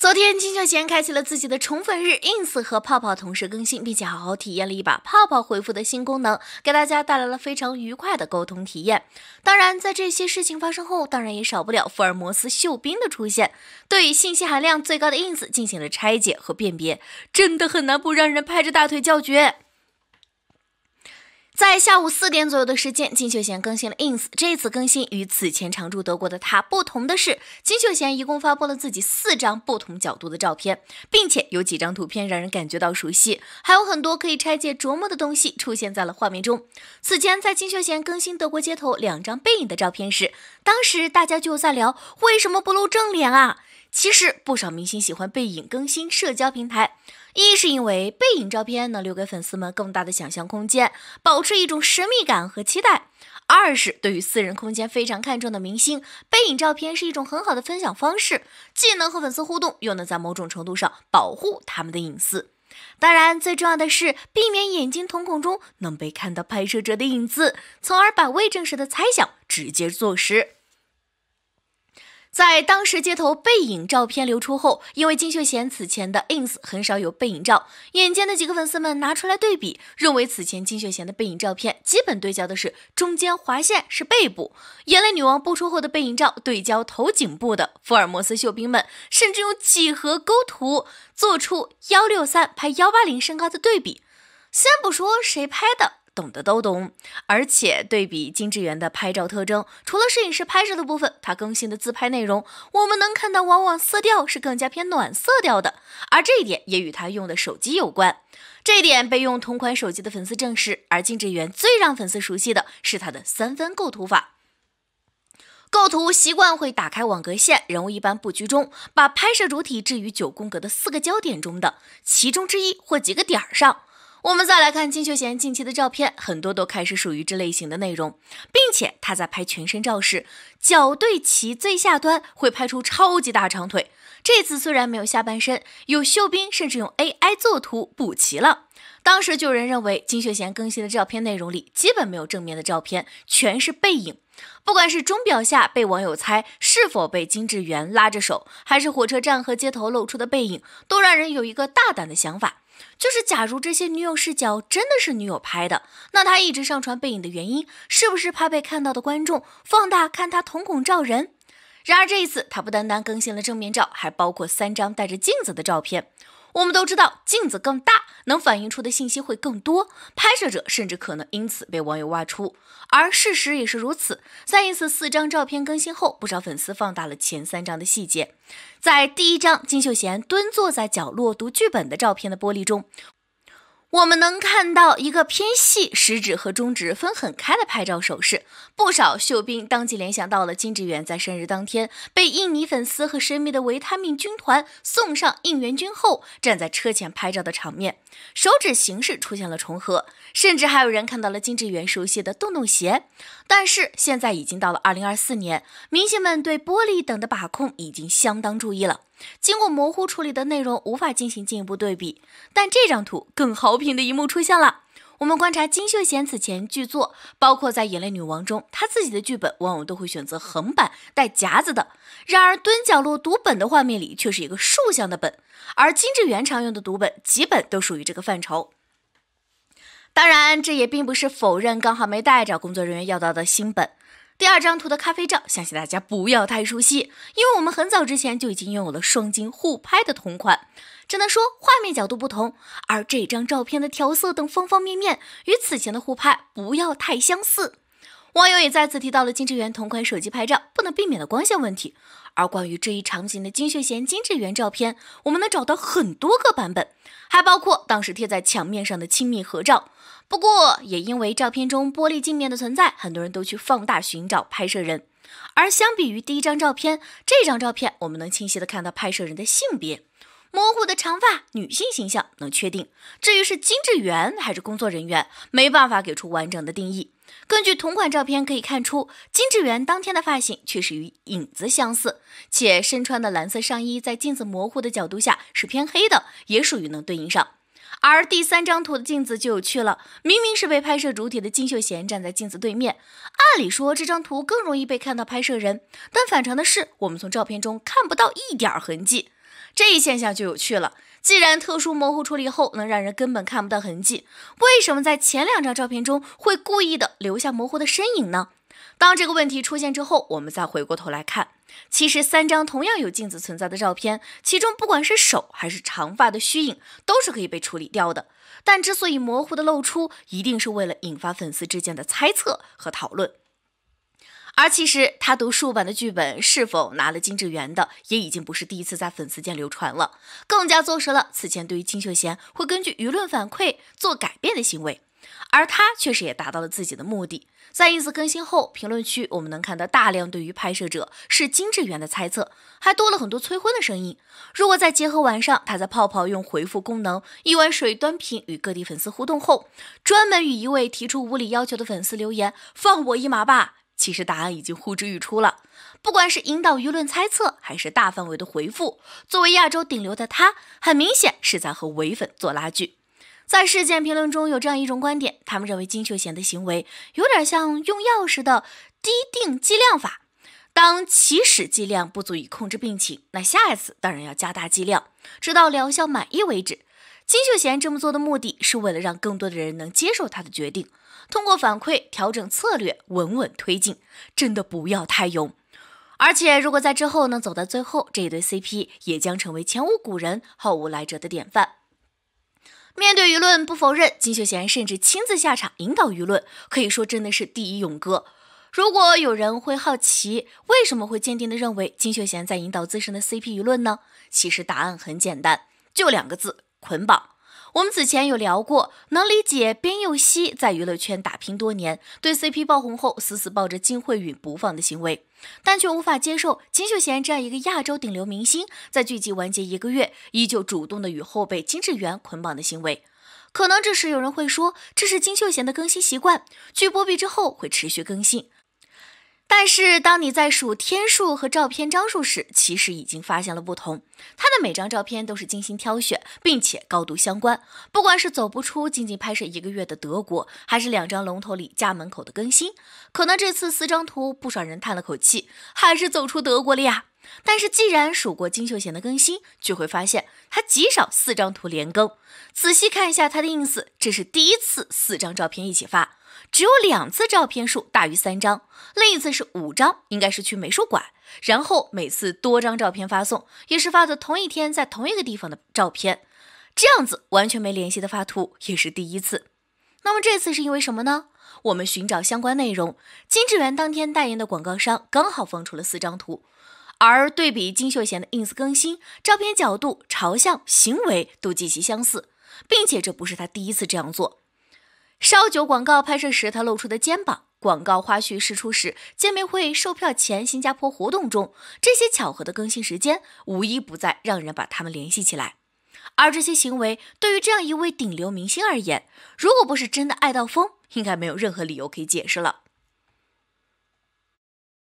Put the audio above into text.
昨天金秀贤开启了自己的宠粉日，ins 和泡泡同时更新，并且好好体验了一把泡泡回复的新功能，给大家带来了非常愉快的沟通体验。当然，在这些事情发生后，当然也少不了福尔摩斯秀兵的出现，对信息含量最高的 ins 进行了拆解和辨别，真的很难不让人拍着大腿叫绝。在下午四点左右的时间，金秀贤更新了 ins。这次更新与此前常驻德国的他不同的是，金秀贤一共发布了自己四张不同角度的照片，并且有几张图片让人感觉到熟悉，还有很多可以拆解琢磨的东西出现在了画面中。此前在金秀贤更新德国街头两张背影的照片时，当时大家就在聊为什么不露正脸啊。其实不少明星喜欢背影更新社交平台，一是因为背影照片能留给粉丝们更大的想象空间，保持一种神秘感和期待；二是对于私人空间非常看重的明星，背影照片是一种很好的分享方式，既能和粉丝互动，又能在某种程度上保护他们的隐私。当然，最重要的是避免眼睛瞳孔中能被看到拍摄者的影子，从而把未证实的猜想直接坐实。在当时街头背影照片流出后，因为金秀贤此前的 ins 很少有背影照，眼尖的几个粉丝们拿出来对比，认为此前金秀贤的背影照片基本对焦的是中间划线是背部，眼泪女王播出后的背影照对焦头颈部的。福尔摩斯秀兵们甚至用几何勾图做出幺六三拍幺八零身高的对比，先不说谁拍的。懂的都懂，而且对比金智媛的拍照特征，除了摄影师拍摄的部分，她更新的自拍内容，我们能看到往往色调是更加偏暖色调的，而这一点也与她用的手机有关。这一点被用同款手机的粉丝证实。而金智媛最让粉丝熟悉的是她的三分构图法，构图习惯会打开网格线，人物一般不居中，把拍摄主体置于九宫格的四个焦点中的其中之一或几个点上。我们再来看金秀贤近期的照片，很多都开始属于这类型的内容，并且他在拍全身照时，脚对齐最下端会拍出超级大长腿。这次虽然没有下半身，有秀彬甚至用 AI 作图补齐了。当时就有人认为金秀贤更新的照片内容里基本没有正面的照片，全是背影。不管是钟表下被网友猜是否被金智媛拉着手，还是火车站和街头露出的背影，都让人有一个大胆的想法。就是，假如这些女友视角真的是女友拍的，那他一直上传背影的原因，是不是怕被看到的观众放大看他瞳孔照人？然而这一次，他不单单更新了正面照，还包括三张带着镜子的照片。我们都知道，镜子更大，能反映出的信息会更多。拍摄者甚至可能因此被网友挖出，而事实也是如此。在一次四张照片更新后，不少粉丝放大了前三张的细节。在第一张金秀贤蹲坐在角落读剧本的照片的玻璃中。我们能看到一个偏细食指和中指分很开的拍照手势，不少秀兵当即联想到了金智媛在生日当天被印尼粉丝和神秘的维他命军团送上应援军后，站在车前拍照的场面，手指形式出现了重合，甚至还有人看到了金智媛熟悉的洞洞鞋。但是现在已经到了二零二四年，明星们对玻璃等的把控已经相当注意了。经过模糊处理的内容无法进行进一步对比，但这张图更好评的一幕出现了。我们观察金秀贤此前剧作，包括在《眼泪女王》中，他自己的剧本往往都会选择横版带夹子的。然而蹲角落读本的画面里却是一个竖向的本，而金智媛常用的读本基本都属于这个范畴。当然，这也并不是否认刚好没带着工作人员要到的新本。第二张图的咖啡照，相信大家不要太熟悉，因为我们很早之前就已经拥有了双金互拍的同款，只能说画面角度不同，而这张照片的调色等方方面面与此前的互拍不要太相似。网友也再次提到了金智媛同款手机拍照不能避免的光线问题，而关于这一场景的金秀贤、金智媛照片，我们能找到很多个版本，还包括当时贴在墙面上的亲密合照。不过，也因为照片中玻璃镜面的存在，很多人都去放大寻找拍摄人。而相比于第一张照片，这张照片我们能清晰的看到拍摄人的性别，模糊的长发，女性形象能确定。至于是金智媛还是工作人员，没办法给出完整的定义。根据同款照片可以看出，金智媛当天的发型确实与影子相似，且身穿的蓝色上衣在镜子模糊的角度下是偏黑的，也属于能对应上。而第三张图的镜子就有趣了，明明是被拍摄主体的金秀贤站在镜子对面，按理说这张图更容易被看到拍摄人，但反常的是，我们从照片中看不到一点痕迹，这一现象就有趣了。既然特殊模糊处理后能让人根本看不到痕迹，为什么在前两张照片中会故意的留下模糊的身影呢？当这个问题出现之后，我们再回过头来看。其实三张同样有镜子存在的照片，其中不管是手还是长发的虚影，都是可以被处理掉的。但之所以模糊的露出，一定是为了引发粉丝之间的猜测和讨论。而其实他读竖版的剧本是否拿了金智媛的，也已经不是第一次在粉丝间流传了，更加坐实了此前对于金秀贤会根据舆论反馈做改变的行为。而他确实也达到了自己的目的。在一次更新后，评论区我们能看到大量对于拍摄者是金智媛的猜测，还多了很多催婚的声音。如果再结合晚上他在泡泡用回复功能一碗水端平与各地粉丝互动后，专门与一位提出无理要求的粉丝留言“放我一马吧”，其实答案已经呼之欲出了。不管是引导舆论猜测，还是大范围的回复，作为亚洲顶流的他，很明显是在和伪粉做拉锯。在事件评论中有这样一种观点，他们认为金秀贤的行为有点像用药时的滴定剂量法，当起始剂量不足以控制病情，那下一次当然要加大剂量，直到疗效满意为止。金秀贤这么做的目的是为了让更多的人能接受他的决定，通过反馈调整策略，稳稳推进。真的不要太勇，而且如果在之后能走到最后，这一对 CP 也将成为前无古人后无来者的典范。面对舆论不否认，金秀贤甚至亲自下场引导舆论，可以说真的是第一勇哥。如果有人会好奇，为什么会坚定地认为金秀贤在引导自身的 CP 舆论呢？其实答案很简单，就两个字：捆绑。我们此前有聊过，能理解边佑锡在娱乐圈打拼多年，对 CP 爆红后死死抱着金惠允不放的行为，但却无法接受金秀贤这样一个亚洲顶流明星，在剧集完结一个月依旧主动的与后辈金智媛捆绑的行为。可能这时有人会说，这是金秀贤的更新习惯，剧播毕之后会持续更新。但是，当你在数天数和照片张数时，其实已经发现了不同。他的每张照片都是精心挑选，并且高度相关。不管是走不出仅仅拍摄一个月的德国，还是两张龙头里家门口的更新，可能这次四张图不少人叹了口气，还是走出德国了呀。但是，既然数过金秀贤的更新，就会发现他极少四张图连更。仔细看一下他的 ins，这是第一次四张照片一起发。只有两次照片数大于三张，另一次是五张，应该是去美术馆。然后每次多张照片发送，也是发的同一天在同一个地方的照片，这样子完全没联系的发图也是第一次。那么这次是因为什么呢？我们寻找相关内容，金智媛当天代言的广告商刚好放出了四张图，而对比金秀贤的 ins 更新，照片角度、朝向、行为都极其相似，并且这不是他第一次这样做。烧酒广告拍摄时，他露出的肩膀；广告花絮释出时，见面会售票前，新加坡活动中，这些巧合的更新时间，无一不在让人把他们联系起来。而这些行为，对于这样一位顶流明星而言，如果不是真的爱到疯，应该没有任何理由可以解释了。